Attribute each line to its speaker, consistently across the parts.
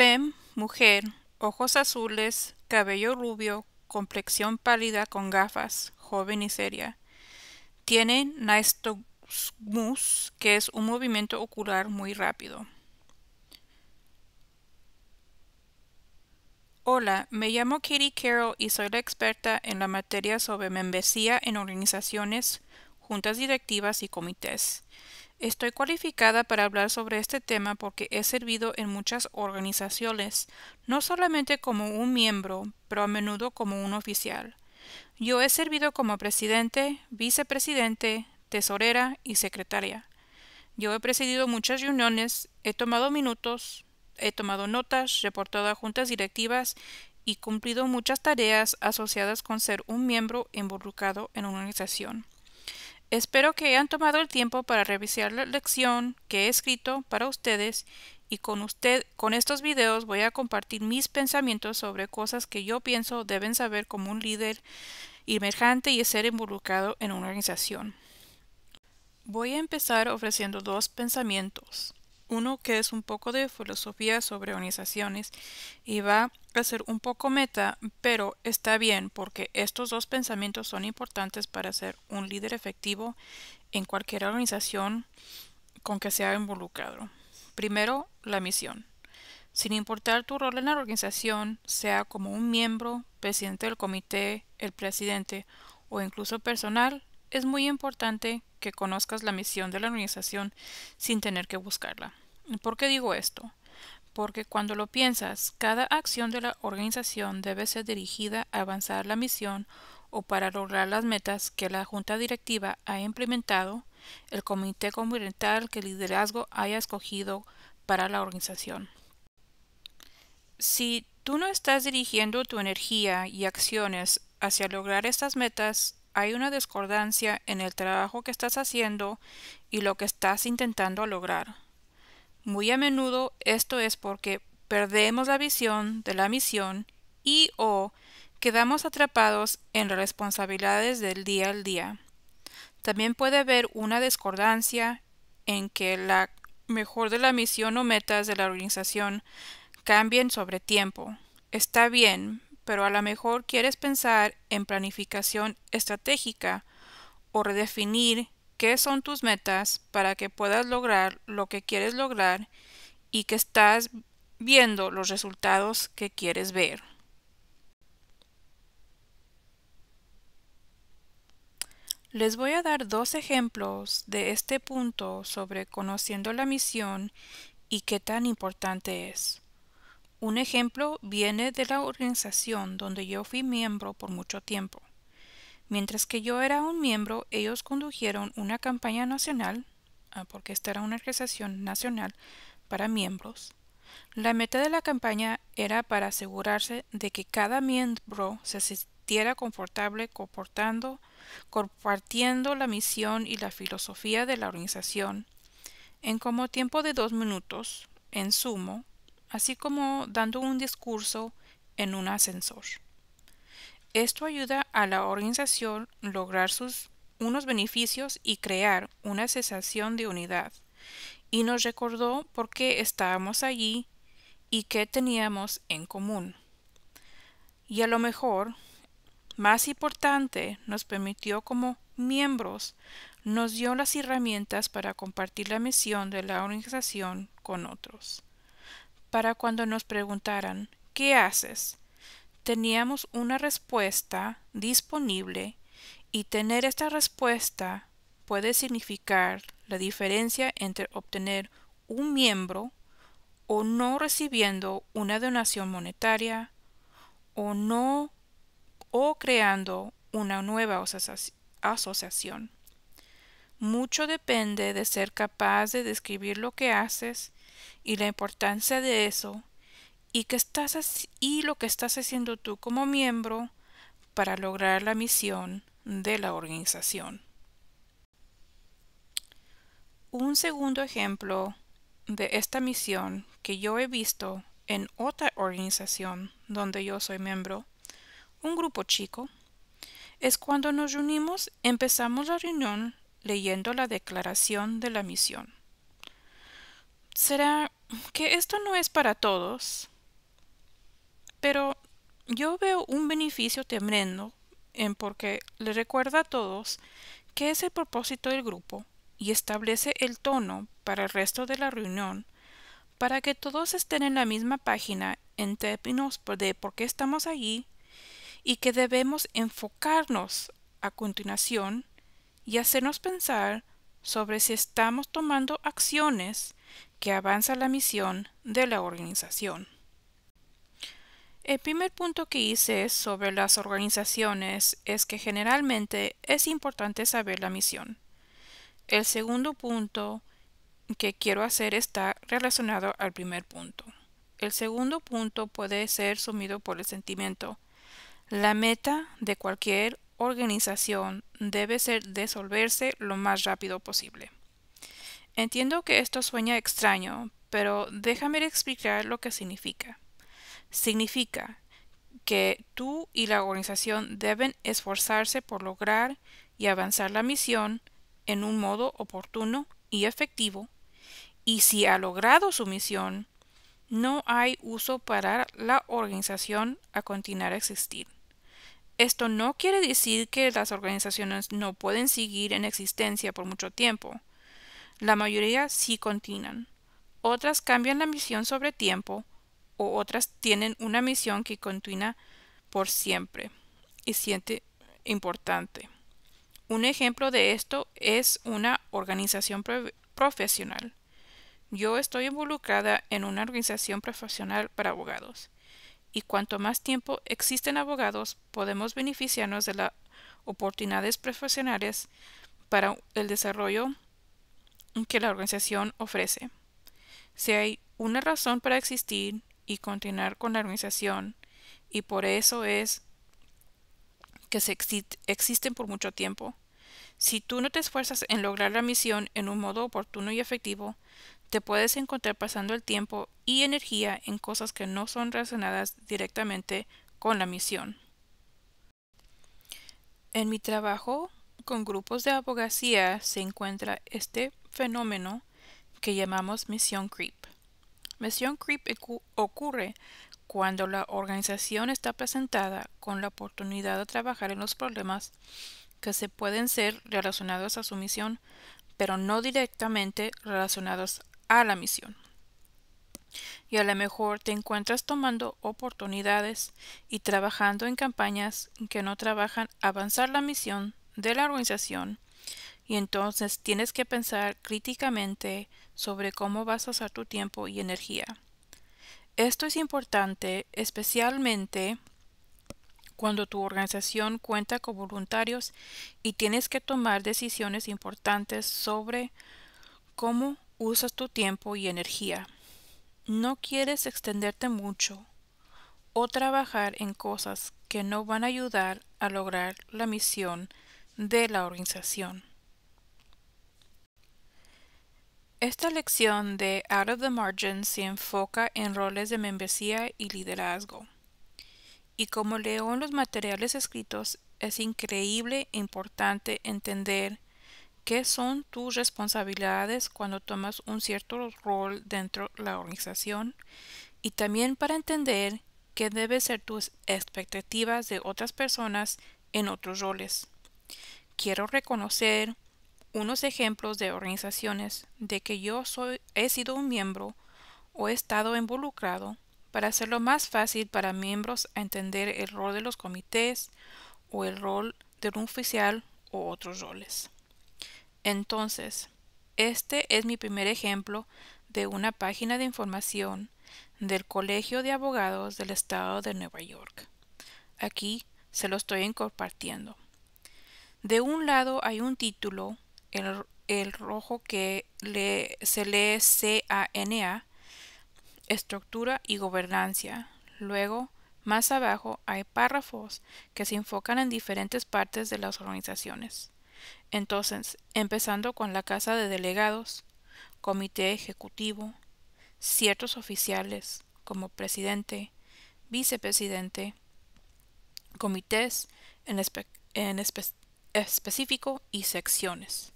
Speaker 1: Fem, mujer, ojos azules, cabello rubio, complexión pálida con gafas, joven y seria. Tiene nystagmus, que es un movimiento ocular muy rápido. Hola, me llamo Kitty Carroll y soy la experta en la materia sobre membresía en organizaciones, juntas directivas y comités. Estoy cualificada para hablar sobre este tema porque he servido en muchas organizaciones, no solamente como un miembro, pero a menudo como un oficial. Yo he servido como presidente, vicepresidente, tesorera y secretaria. Yo he presidido muchas reuniones, he tomado minutos, he tomado notas, reportado a juntas directivas y cumplido muchas tareas asociadas con ser un miembro involucrado en una organización. Espero que hayan tomado el tiempo para revisar la lección que he escrito para ustedes y con usted con estos videos voy a compartir mis pensamientos sobre cosas que yo pienso deben saber como un líder emergente y ser involucrado en una organización. Voy a empezar ofreciendo dos pensamientos. Uno que es un poco de filosofía sobre organizaciones y va ser un poco meta, pero está bien porque estos dos pensamientos son importantes para ser un líder efectivo en cualquier organización con que sea involucrado. Primero, la misión. Sin importar tu rol en la organización, sea como un miembro, presidente del comité, el presidente o incluso personal, es muy importante que conozcas la misión de la organización sin tener que buscarla. ¿Por qué digo esto? porque cuando lo piensas, cada acción de la organización debe ser dirigida a avanzar la misión o para lograr las metas que la Junta Directiva ha implementado, el comité comunitario que el liderazgo haya escogido para la organización. Si tú no estás dirigiendo tu energía y acciones hacia lograr estas metas, hay una discordancia en el trabajo que estás haciendo y lo que estás intentando lograr. Muy a menudo esto es porque perdemos la visión de la misión y o quedamos atrapados en las responsabilidades del día al día. También puede haber una discordancia en que la mejor de la misión o metas de la organización cambien sobre tiempo. Está bien, pero a lo mejor quieres pensar en planificación estratégica o redefinir qué son tus metas para que puedas lograr lo que quieres lograr y que estás viendo los resultados que quieres ver. Les voy a dar dos ejemplos de este punto sobre conociendo la misión y qué tan importante es. Un ejemplo viene de la organización donde yo fui miembro por mucho tiempo. Mientras que yo era un miembro, ellos condujeron una campaña nacional, ah, porque esta era una organización nacional para miembros. La meta de la campaña era para asegurarse de que cada miembro se sintiera confortable comportando, compartiendo la misión y la filosofía de la organización en como tiempo de dos minutos, en sumo, así como dando un discurso en un ascensor. Esto ayuda a la organización lograr sus unos beneficios y crear una sensación de unidad. Y nos recordó por qué estábamos allí y qué teníamos en común. Y a lo mejor, más importante, nos permitió como miembros, nos dio las herramientas para compartir la misión de la organización con otros. Para cuando nos preguntaran, ¿qué haces? teníamos una respuesta disponible y tener esta respuesta puede significar la diferencia entre obtener un miembro o no recibiendo una donación monetaria o no o creando una nueva asociación. Mucho depende de ser capaz de describir lo que haces y la importancia de eso y, estás, y lo que estás haciendo tú como miembro para lograr la misión de la organización. Un segundo ejemplo de esta misión que yo he visto en otra organización donde yo soy miembro, un grupo chico, es cuando nos reunimos, empezamos la reunión leyendo la declaración de la misión. ¿Será que esto no es para todos? Pero yo veo un beneficio tremendo en porque le recuerda a todos que es el propósito del grupo y establece el tono para el resto de la reunión para que todos estén en la misma página en términos de por qué estamos allí y que debemos enfocarnos a continuación y hacernos pensar sobre si estamos tomando acciones que avanza la misión de la organización. El primer punto que hice sobre las organizaciones es que generalmente es importante saber la misión. El segundo punto que quiero hacer está relacionado al primer punto. El segundo punto puede ser sumido por el sentimiento. La meta de cualquier organización debe ser disolverse lo más rápido posible. Entiendo que esto sueña extraño, pero déjame explicar lo que significa significa que tú y la organización deben esforzarse por lograr y avanzar la misión en un modo oportuno y efectivo, y si ha logrado su misión, no hay uso para la organización a continuar a existir. Esto no quiere decir que las organizaciones no pueden seguir en existencia por mucho tiempo. La mayoría sí continúan. Otras cambian la misión sobre tiempo o otras tienen una misión que continúa por siempre y siente importante. Un ejemplo de esto es una organización profesional. Yo estoy involucrada en una organización profesional para abogados y cuanto más tiempo existen abogados, podemos beneficiarnos de las oportunidades profesionales para el desarrollo que la organización ofrece. Si hay una razón para existir, y continuar con la organización y por eso es que se existen por mucho tiempo. Si tú no te esfuerzas en lograr la misión en un modo oportuno y efectivo, te puedes encontrar pasando el tiempo y energía en cosas que no son relacionadas directamente con la misión. En mi trabajo con grupos de abogacía se encuentra este fenómeno que llamamos misión creep. Misión Creep ocurre cuando la organización está presentada con la oportunidad de trabajar en los problemas que se pueden ser relacionados a su misión, pero no directamente relacionados a la misión. Y a lo mejor te encuentras tomando oportunidades y trabajando en campañas que no trabajan avanzar la misión de la organización y entonces tienes que pensar críticamente sobre cómo vas a usar tu tiempo y energía. Esto es importante especialmente cuando tu organización cuenta con voluntarios y tienes que tomar decisiones importantes sobre cómo usas tu tiempo y energía. No quieres extenderte mucho o trabajar en cosas que no van a ayudar a lograr la misión de la organización. Esta lección de Out of the Margin se enfoca en roles de membresía y liderazgo. Y como leo en los materiales escritos, es increíble e importante entender qué son tus responsabilidades cuando tomas un cierto rol dentro de la organización y también para entender qué deben ser tus expectativas de otras personas en otros roles. Quiero reconocer unos ejemplos de organizaciones de que yo soy, he sido un miembro o he estado involucrado para hacerlo más fácil para miembros a entender el rol de los comités o el rol de un oficial o otros roles. Entonces, este es mi primer ejemplo de una página de información del Colegio de Abogados del Estado de Nueva York. Aquí se lo estoy compartiendo. De un lado hay un título el, rojo que le, se lee CANA, estructura y gobernancia. Luego, más abajo hay párrafos que se enfocan en diferentes partes de las organizaciones. Entonces, empezando con la Casa de Delegados, Comité Ejecutivo, ciertos oficiales como presidente, vicepresidente, comités en, específico y secciones.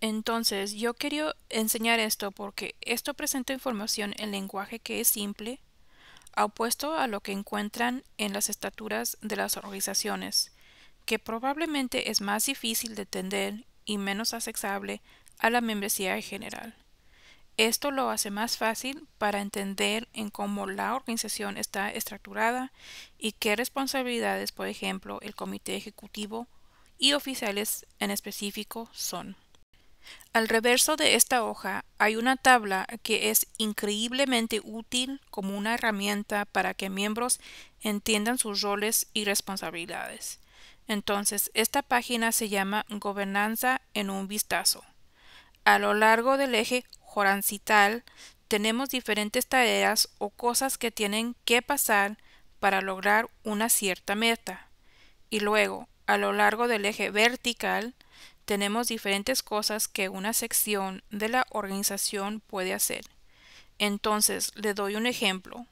Speaker 1: Entonces, yo quería enseñar esto porque esto presenta información en lenguaje que es simple, opuesto a lo que encuentran en las estaturas de las organizaciones, que probablemente es más difícil de entender y menos accesible a la membresía en general. Esto lo hace más fácil para entender en cómo la organización está estructurada y qué responsabilidades, por ejemplo, el comité ejecutivo y oficiales en específico son. Al reverso de esta hoja hay una tabla que es increíblemente útil como una herramienta para que miembros entiendan sus roles y responsabilidades. Entonces, esta página se llama Gobernanza en un vistazo. A lo largo del eje horancital tenemos diferentes tareas o cosas que tienen que pasar para lograr una cierta meta. Y luego, a lo largo del eje vertical, tenemos diferentes cosas que una sección de la organización puede hacer. Entonces, le doy un ejemplo.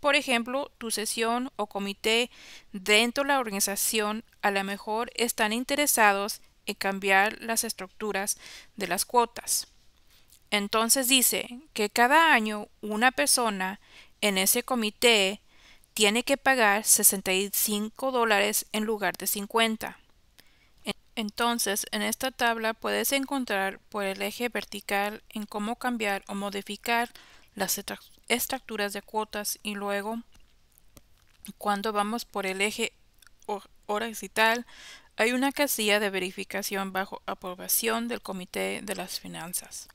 Speaker 1: Por ejemplo, tu sesión o comité dentro de la organización a lo mejor están interesados en cambiar las estructuras de las cuotas. Entonces dice que cada año una persona en ese comité tiene que pagar 65 dólares en lugar de 50. Entonces, en esta tabla puedes encontrar por el eje vertical en cómo cambiar o modificar las estructuras de cuotas y luego cuando vamos por el eje horizontal hay una casilla de verificación bajo aprobación del Comité de las Finanzas.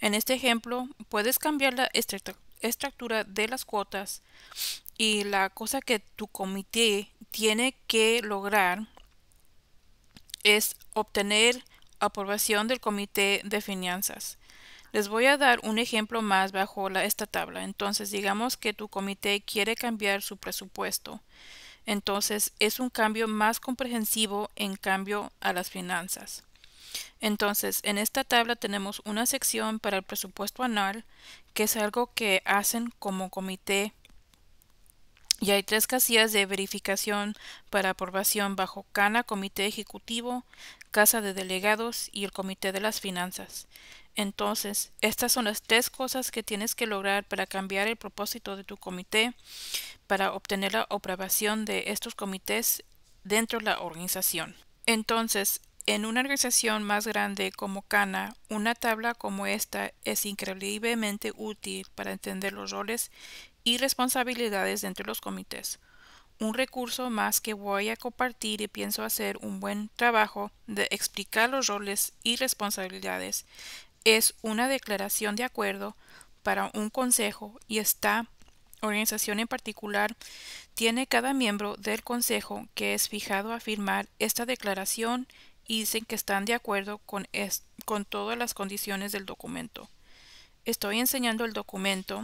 Speaker 1: En este ejemplo, puedes cambiar la estructura de las cuotas y la cosa que tu comité tiene que lograr es obtener aprobación del Comité de Finanzas. Les voy a dar un ejemplo más bajo esta tabla. Entonces, digamos que tu comité quiere cambiar su presupuesto. Entonces, es un cambio más comprensivo en cambio a las finanzas. Entonces, en esta tabla tenemos una sección para el presupuesto anual, que es algo que hacen como comité y hay tres casillas de verificación para aprobación bajo CANA, Comité Ejecutivo, Casa de Delegados y el Comité de las Finanzas. Entonces, estas son las tres cosas que tienes que lograr para cambiar el propósito de tu comité, para obtener la aprobación de estos comités dentro de la organización. Entonces, en una organización más grande como Cana, una tabla como esta es increíblemente útil para entender los roles responsabilidades dentro los comités. Un recurso más que voy a compartir y pienso hacer un buen trabajo de explicar los roles y responsabilidades es una declaración de acuerdo para un consejo y esta organización en particular tiene cada miembro del consejo que es fijado a firmar esta declaración y dicen que están de acuerdo con, con todas las condiciones del documento. Estoy enseñando el documento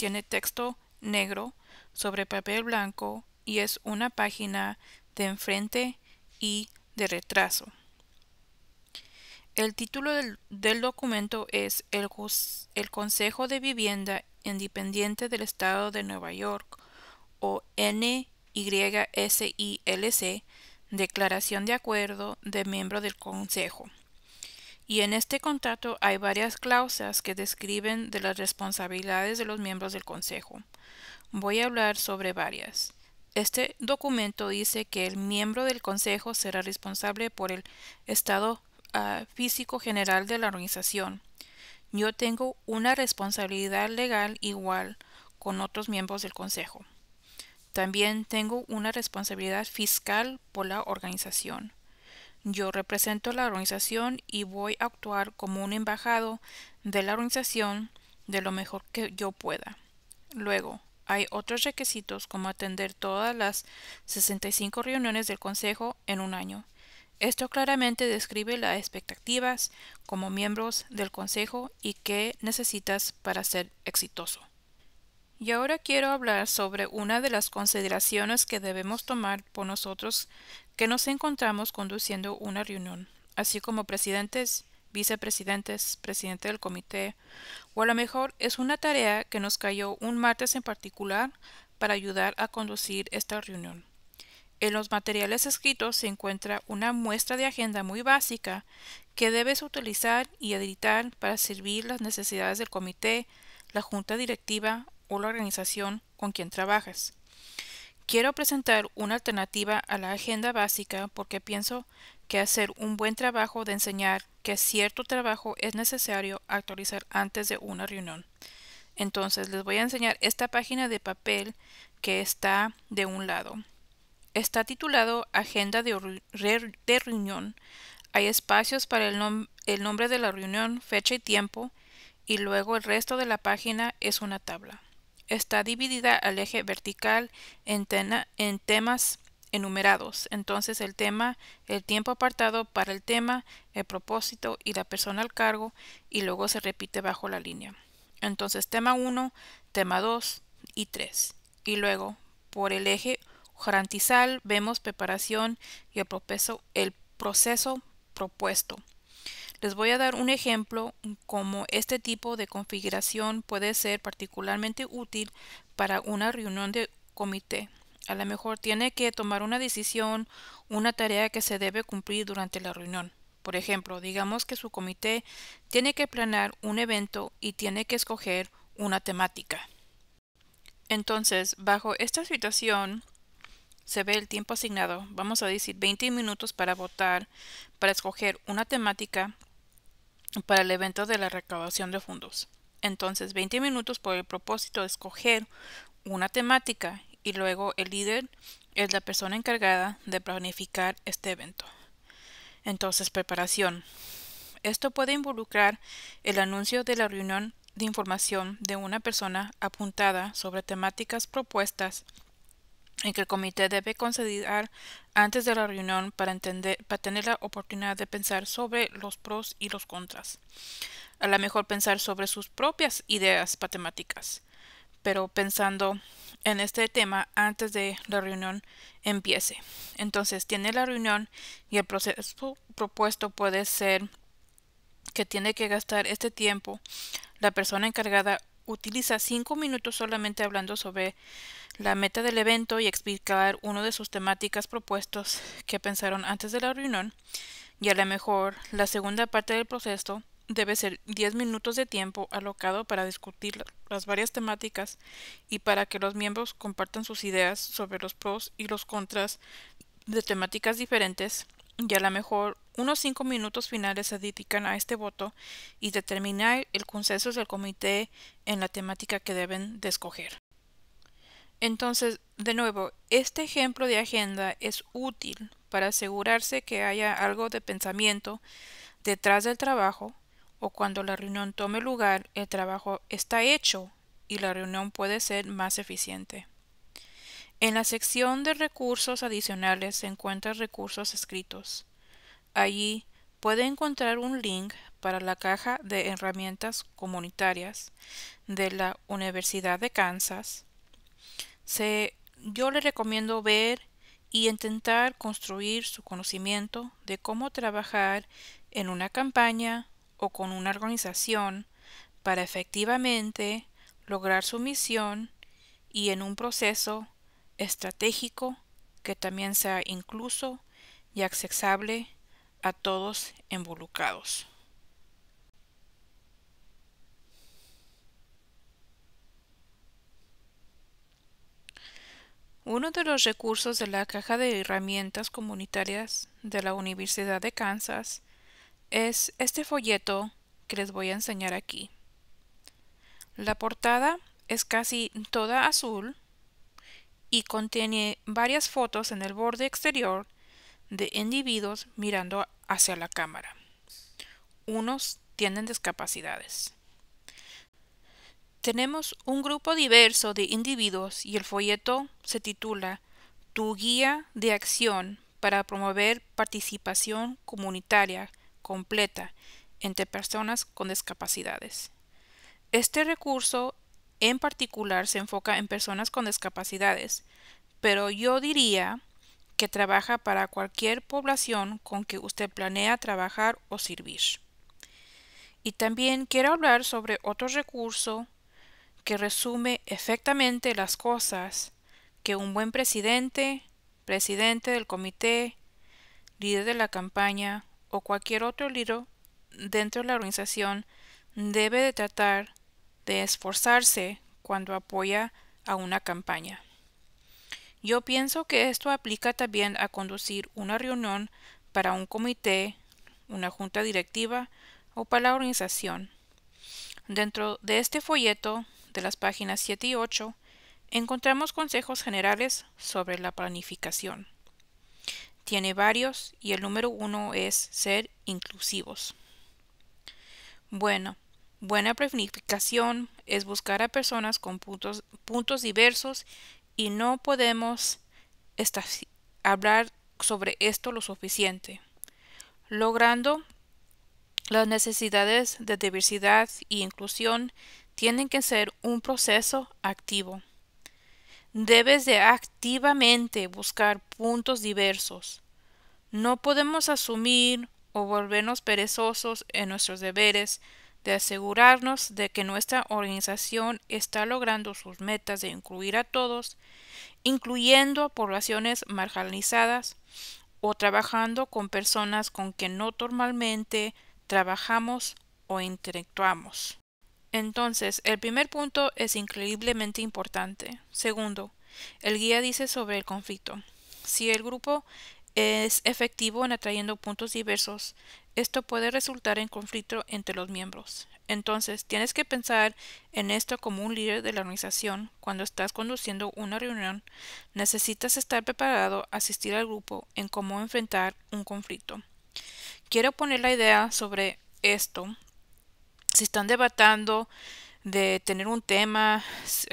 Speaker 1: tiene texto negro sobre papel blanco y es una página de enfrente y de retraso. El título del, documento es el, el, Consejo de Vivienda Independiente del Estado de Nueva York o NYSILC, Declaración de Acuerdo de Miembro del Consejo y en este contrato hay varias cláusulas que describen de las responsabilidades de los miembros del Consejo. Voy a hablar sobre varias. Este documento dice que el miembro del Consejo será responsable por el estado ah, físico general de la organización. Yo tengo una responsabilidad legal igual con otros miembros del Consejo. También tengo una responsabilidad fiscal por la organización. Yo represento la organización y voy a actuar como un embajado de la organización de lo mejor que yo pueda. Luego, hay otros requisitos como atender todas las 65 reuniones del Consejo en un año. Esto claramente describe las expectativas como miembros del Consejo y qué necesitas para ser exitoso. Y ahora quiero hablar sobre una de las consideraciones que debemos tomar por nosotros que nos encontramos conduciendo una reunión, así como presidentes, vicepresidentes, presidente del comité, o a lo mejor es una tarea que nos cayó un martes en particular para ayudar a conducir esta reunión. En los materiales escritos se encuentra una muestra de agenda muy básica que debes utilizar y editar para servir las necesidades del comité, la junta directiva o la organización con quien trabajas. Quiero presentar una alternativa a la agenda básica porque pienso que hacer un buen trabajo de enseñar que cierto trabajo es necesario actualizar antes de una reunión. Entonces les voy a enseñar esta página de papel que está de un lado. Está titulado Agenda de, reunión. Hay espacios para el nombre de la reunión, fecha y tiempo, y luego el resto de la página es una tabla está dividida al eje vertical en, temas enumerados. Entonces el tema, el tiempo apartado para el tema, el propósito y la persona al cargo y luego se repite bajo la línea. Entonces tema 1, tema 2 y 3. Y luego por el eje garantizal vemos preparación y el proceso propuesto. Les voy a dar un ejemplo mm, como este tipo de configuración puede ser particularmente útil para una reunión de comité. A lo mejor tiene que tomar una decisión, una tarea que se debe cumplir durante la reunión. Por ejemplo, digamos que su comité tiene que planear un evento y tiene que escoger una temática. Entonces, bajo esta situación, se ve el tiempo asignado, vamos a decir 20 minutos para votar, para escoger una temática para el evento de la recaudación de fondos. Entonces, 20 minutos por el propósito de escoger una temática y luego el líder es la persona encargada de planificar este evento. Entonces, preparación. Esto puede involucrar el anuncio de la reunión de información de una persona apuntada sobre temáticas propuestas en que el comité debe conceder antes de la reunión para, entender, para tener la oportunidad de pensar sobre los pros y los contras. A lo mejor pensar sobre sus propias ideas matemáticas, pero pensando en este tema antes de la reunión empiece. Entonces, tiene la reunión y el proceso propuesto puede ser que tiene que gastar este tiempo. La persona encargada utiliza cinco minutos solamente hablando sobre la meta del evento y explicar uno de sus temáticas propuestas que pensaron antes de la reunión y a lo mejor la segunda parte del proceso debe ser 10 minutos de tiempo alocado para discutir las varias temáticas y para que los miembros compartan sus ideas sobre los pros y los contras de temáticas diferentes y a lo mejor unos 5 minutos finales se dedican a este voto y determinar el consenso del comité en la temática que deben de escoger. Entonces, de nuevo, este ejemplo de agenda es útil para asegurarse que haya algo de pensamiento detrás del trabajo o cuando la reunión tome lugar, el trabajo está hecho y la reunión puede ser más eficiente. En la sección de recursos adicionales se encuentran recursos escritos. Allí puede encontrar un link para la caja de herramientas comunitarias de la Universidad de Kansas yo le recomiendo ver y intentar construir su conocimiento de cómo trabajar en una campaña o con una organización para efectivamente lograr su misión y en un proceso estratégico que también sea incluso y accesible a todos involucrados. Uno de los recursos de la Caja de Herramientas Comunitarias de la Universidad de Kansas es este folleto que les voy a enseñar aquí. La portada es casi toda azul y contiene varias fotos en el borde exterior de individuos mirando hacia la cámara. Unos tienen discapacidades. Tenemos un grupo diverso de individuos y el folleto se titula Tu guía de acción para promover participación comunitaria completa entre personas con discapacidades. Este recurso en particular se enfoca en personas con discapacidades, pero yo diría que trabaja para cualquier población con que usted planea trabajar o servir. Y también quiero hablar sobre otro recurso que resume efectivamente las cosas que un buen presidente, presidente del comité, líder de la campaña o cualquier otro líder dentro de la organización debe de tratar de esforzarse cuando apoya a una campaña. Yo pienso que esto aplica también a conducir una reunión para un comité, una junta directiva o para la organización. Dentro de este folleto de las páginas 7 y 8, encontramos consejos generales sobre la planificación. Tiene varios y el número uno es ser inclusivos. Bueno, buena planificación es buscar a personas con puntos, puntos diversos y no podemos hablar sobre esto lo suficiente, logrando las necesidades de diversidad y e inclusión tienen que ser un proceso activo. Debes de activamente buscar puntos diversos. No podemos asumir o volvernos perezosos en nuestros deberes de asegurarnos de que nuestra organización está logrando sus metas de incluir a todos, incluyendo a poblaciones marginalizadas o trabajando con personas con que no normalmente trabajamos o interactuamos. Entonces, el primer punto es increíblemente importante. Segundo, el guía dice sobre el conflicto. Si el grupo es efectivo en atrayendo puntos diversos, esto puede resultar en conflicto entre los miembros. Entonces, tienes que pensar en esto como un líder de la organización. Cuando estás conduciendo una reunión, necesitas estar preparado a asistir al grupo en cómo enfrentar un conflicto. Quiero poner la idea sobre esto si están debatando de tener un tema,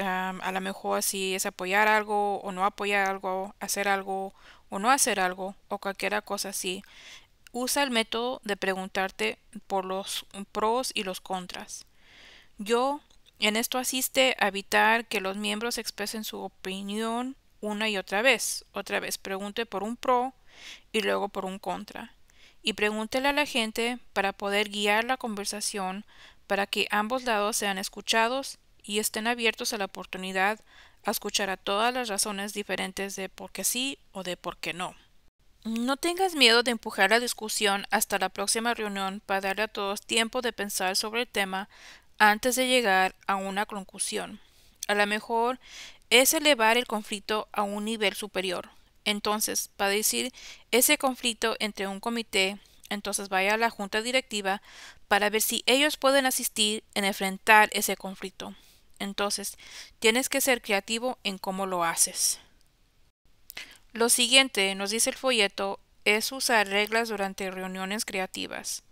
Speaker 1: a lo mejor si es apoyar algo o no apoyar algo, hacer algo o no hacer algo o cualquier cosa así, usa el método de preguntarte por los pros y los contras. Yo en esto asiste a evitar que los miembros expresen su opinión una y otra vez. Otra vez pregunte por un pro y luego por un contra. Y pregúntele a la gente para poder guiar la conversación para que ambos lados sean escuchados y estén abiertos a la oportunidad a escuchar a todas las razones diferentes de por qué sí o de por qué no. No tengas miedo de empujar la discusión hasta la próxima reunión para darle a todos tiempo de pensar sobre el tema antes de llegar a una conclusión. A lo mejor es elevar el conflicto a un nivel superior. Entonces, para decir ese conflicto entre un comité entonces vaya a la junta directiva para ver si ellos pueden asistir en enfrentar ese conflicto. Entonces, tienes que ser creativo en cómo lo haces. Lo siguiente, nos dice el folleto, es usar reglas durante reuniones creativas.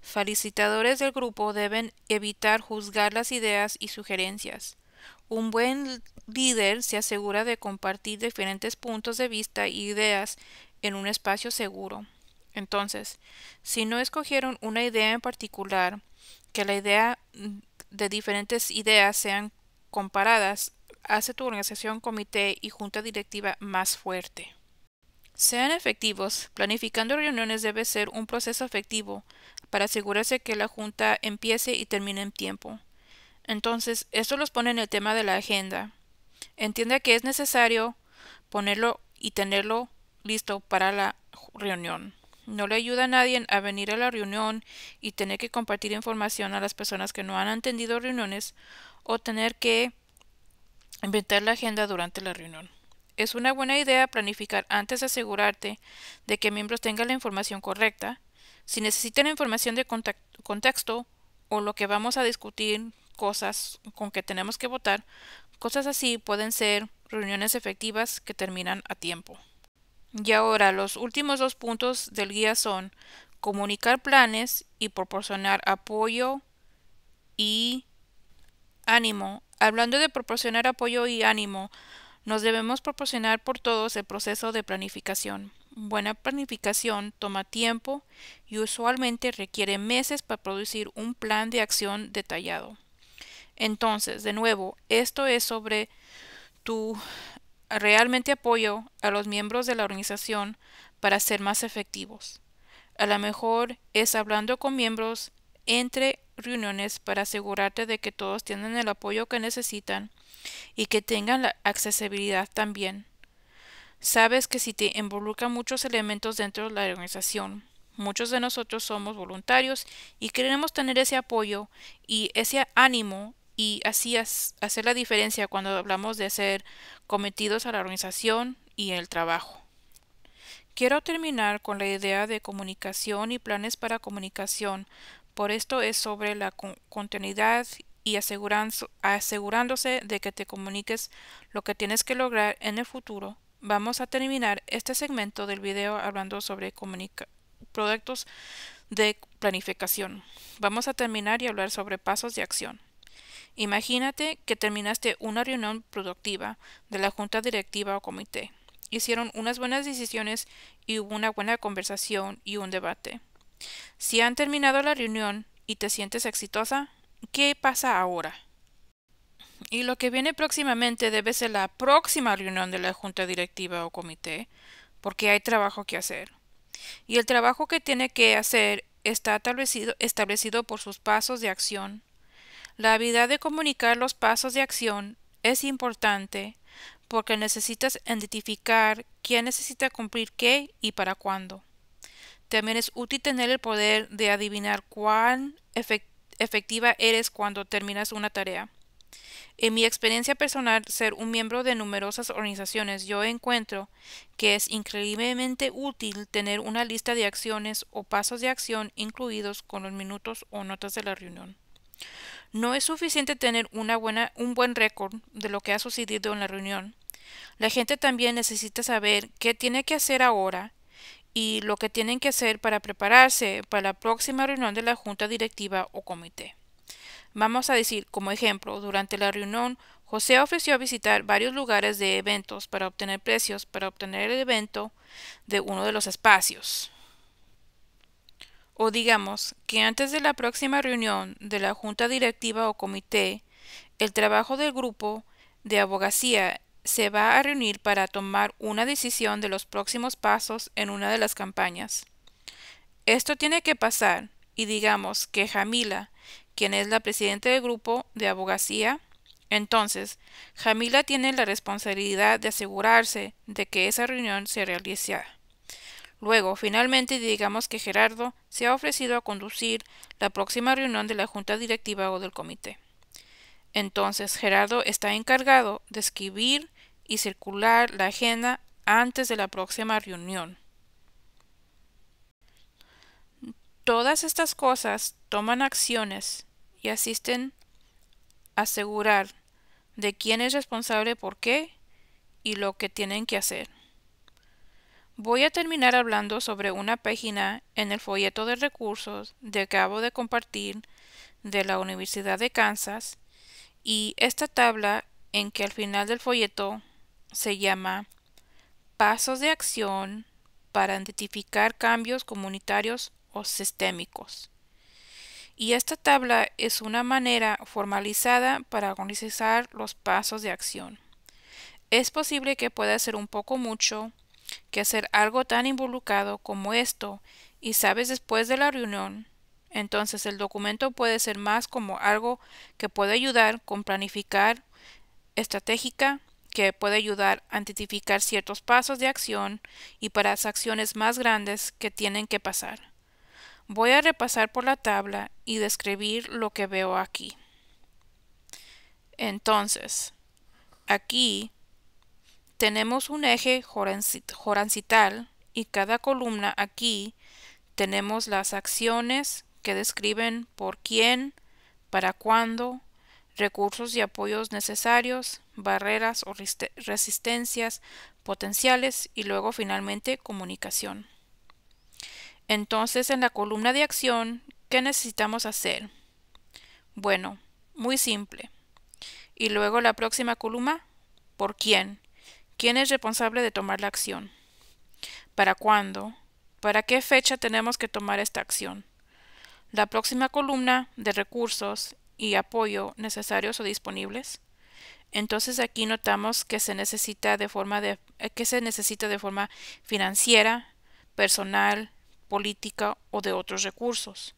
Speaker 1: Felicitadores del grupo deben evitar juzgar las ideas y sugerencias. Un buen líder se asegura de compartir diferentes puntos de vista e ideas en un espacio seguro. Entonces, si no escogieron una idea en particular, que la idea mm, de diferentes ideas sean comparadas hace tu organización, comité y junta directiva más fuerte. Sean efectivos. Planificando reuniones debe ser un proceso efectivo para asegurarse que la junta empiece y termine en tiempo. Entonces, esto los pone en el tema de la agenda. Entienda que es necesario ponerlo y tenerlo listo para la reunión. No le ayuda a nadie a venir a la reunión y tener que compartir información a las personas que no han atendido reuniones o tener que inventar la agenda durante la reunión. Es una buena idea planificar antes de asegurarte de que miembros tengan la información correcta. Si necesitan información de contexto o lo que vamos a discutir, cosas con que tenemos que votar, cosas así pueden ser reuniones efectivas que terminan a tiempo. Y ahora los últimos dos puntos del guía son comunicar planes y proporcionar apoyo y ánimo. Hablando de proporcionar apoyo y ánimo, nos debemos proporcionar por todos el proceso de planificación. Buena planificación toma tiempo y usualmente requiere meses para producir un plan de acción detallado. Entonces, de nuevo, esto es sobre tu realmente apoyo a los miembros de la organización para ser más efectivos. A lo mejor es hablando con miembros entre reuniones para asegurarte de que todos tienen el apoyo que necesitan y que tengan la accesibilidad también. Sabes que si te involucran muchos elementos dentro de la organización, muchos de nosotros somos voluntarios y queremos tener ese apoyo y ese ánimo y así hacer la diferencia cuando hablamos de ser cometidos a la organización y el trabajo. Quiero terminar con la idea de comunicación y planes para comunicación. Por esto es sobre la continuidad y asegurándose de que te comuniques lo que tienes que lograr en el futuro. Vamos a terminar este segmento del video hablando sobre productos de planificación. Vamos a terminar y hablar sobre pasos de acción. Imagínate que terminaste una reunión productiva de la junta directiva o comité. Hicieron unas buenas decisiones y hubo una buena conversación y un debate. Si han terminado la reunión y te sientes exitosa, ¿qué pasa ahora? Y lo que viene próximamente debe ser la próxima reunión de la junta directiva o comité, porque hay trabajo que hacer. Y el trabajo que tiene que hacer está establecido, establecido por sus pasos de acción la habilidad de comunicar los pasos de acción es importante porque necesitas identificar quién necesita cumplir qué y para cuándo. También es útil tener el poder de adivinar cuán efectiva eres cuando terminas una tarea. En mi experiencia personal, ser un miembro de numerosas organizaciones, yo encuentro que es increíblemente útil tener una lista de acciones o pasos de acción incluidos con los minutos o notas de la reunión. No es suficiente tener buena, un buen récord de lo que ha sucedido en la reunión. La gente también necesita saber qué tiene que hacer ahora y lo que tienen que hacer para prepararse para la próxima reunión de la junta directiva o comité. Vamos a decir, como ejemplo, durante la reunión, José ofreció visitar varios lugares de eventos para obtener precios para obtener el evento de uno de los espacios o digamos que antes de la próxima reunión de la junta directiva o comité, el trabajo del grupo de abogacía se va a reunir para tomar una decisión de los próximos pasos en una de las campañas. Esto tiene que pasar y digamos que Jamila, quien es la presidenta del grupo de abogacía, entonces, Jamila tiene la responsabilidad de asegurarse de que esa reunión se realice. Luego, finalmente, digamos que Gerardo se ha ofrecido a conducir la próxima reunión de la Junta Directiva o del Comité. Entonces, Gerardo está encargado de escribir y circular la agenda antes de la próxima reunión. Todas estas cosas toman acciones y asisten a asegurar de quién es responsable por qué y lo que tienen que hacer. Voy a terminar hablando sobre una página en el folleto de recursos que acabo de compartir de la Universidad de Kansas y esta tabla en que al final del folleto se llama Pasos de acción para identificar cambios comunitarios o sistémicos. Y esta tabla es una manera formalizada para organizar los pasos de acción. Es posible que pueda ser un poco mucho, que hacer algo tan involucrado como esto y sabes después de la reunión, entonces el documento puede ser más como algo que puede ayudar con planificar estratégica, que puede ayudar a identificar ciertos pasos de acción y para las acciones más grandes que tienen que pasar. Voy a repasar por la tabla y describir lo que veo aquí. Entonces, aquí tenemos un eje jorancital y cada columna aquí tenemos las acciones que describen por quién, para cuándo, recursos y apoyos necesarios, barreras o resistencias potenciales y luego finalmente comunicación. Entonces en la columna de acción, ¿qué necesitamos hacer? Bueno, muy simple. Y luego la próxima columna, ¿por quién? ¿Quién es responsable de tomar la acción? ¿Para cuándo? ¿Para qué fecha tenemos que tomar esta acción? La próxima columna de recursos y apoyo necesarios o disponibles. Entonces aquí notamos que se necesita de forma eh, que se necesita de forma financiera, personal, política o de otros recursos.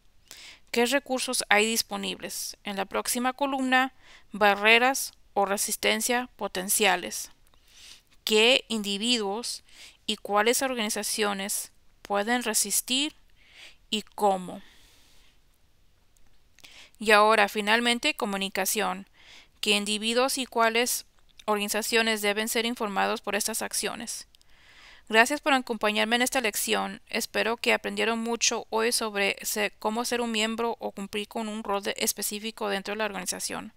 Speaker 1: ¿Qué recursos hay disponibles? En la próxima columna, barreras o resistencia potenciales qué individuos y cuáles organizaciones pueden resistir y cómo. Y ahora, finalmente, comunicación. ¿Qué individuos y cuáles organizaciones deben ser informados por estas acciones? Gracias por acompañarme en esta lección. Espero que aprendieron mucho hoy sobre cómo ser un miembro o cumplir con un rol específico dentro de la organización.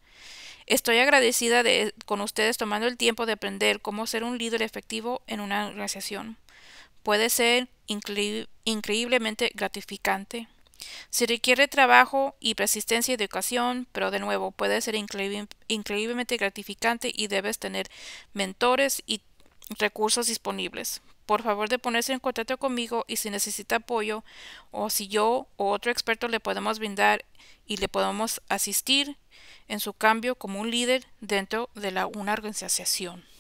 Speaker 1: Estoy agradecida de, con ustedes tomando el tiempo de aprender cómo ser un líder efectivo en una organización. Puede ser increíblemente gratificante. Se requiere trabajo y persistencia y educación, pero de nuevo puede ser increíblemente gratificante y debes tener mentores y recursos disponibles por favor de ponerse en contacto conmigo y si necesita apoyo o si yo o otro experto le podemos brindar y le podemos asistir en su cambio como un líder dentro de la, una organización.